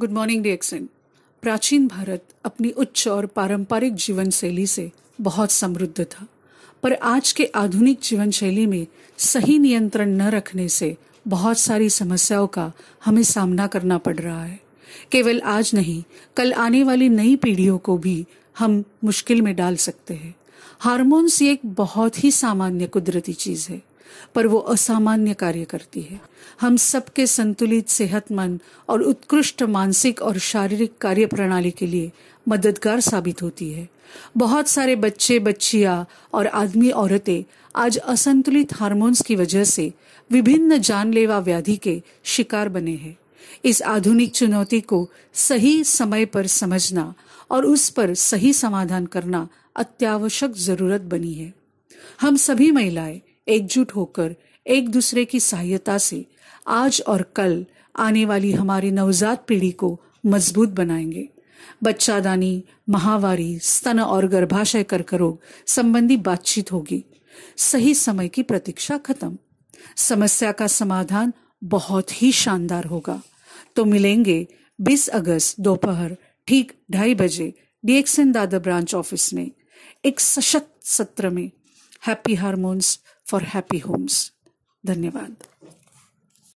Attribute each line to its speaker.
Speaker 1: good morning DXN प्राचीन भारत अपनी उच्च और पारंपरिक जीवन शैली से बहुत समृद्ध था पर आज के आधुनिक जीवन शैली में सही नियंत्रण न रखने से बहुत सारी समस्याओं का हमें सामना करना पड़ रहा है केवल आज नहीं कल आने वाली नई पीढ़ियों को भी हम मुश्किल में डाल सकते हैं हार्मोन्स एक बहुत ही सामान्य कुदरती चीज़ है पर वो असामान्य कार्य करती है हम सबके संतुलित सेहतमंद और उत्कृष्ट मानसिक और शारीरिक कार्य प्रणाली के लिए मददगार साबित होती है बहुत सारे बच्चे बच्चिया और आदमी औरतें आज असंतुलित हार्मोन्स की वजह से विभिन्न जानलेवा व्याधि के शिकार बने हैं इस आधुनिक चुनौती को सही समय पर समझना और उस पर सही समाधान करना अत्यावश्यक जरूरत बनी है हम सभी महिलाएं एकजुट होकर एक दूसरे की सहायता से आज और कल आने वाली हमारी नवजात पीढ़ी को मजबूत बनाएंगे बच्चादानी महावारी स्तन और गर्भाशय कर्क रोग संबंधी बातचीत होगी सही समय की प्रतीक्षा खत्म समस्या का समाधान बहुत ही शानदार होगा तो मिलेंगे 20 अगस्त दोपहर ठीक ढाई बजे डीएक्सएन दादा ब्रांच ऑफिस में एक सशक्त सत्र में happy hormones for happy homes धन्यवाद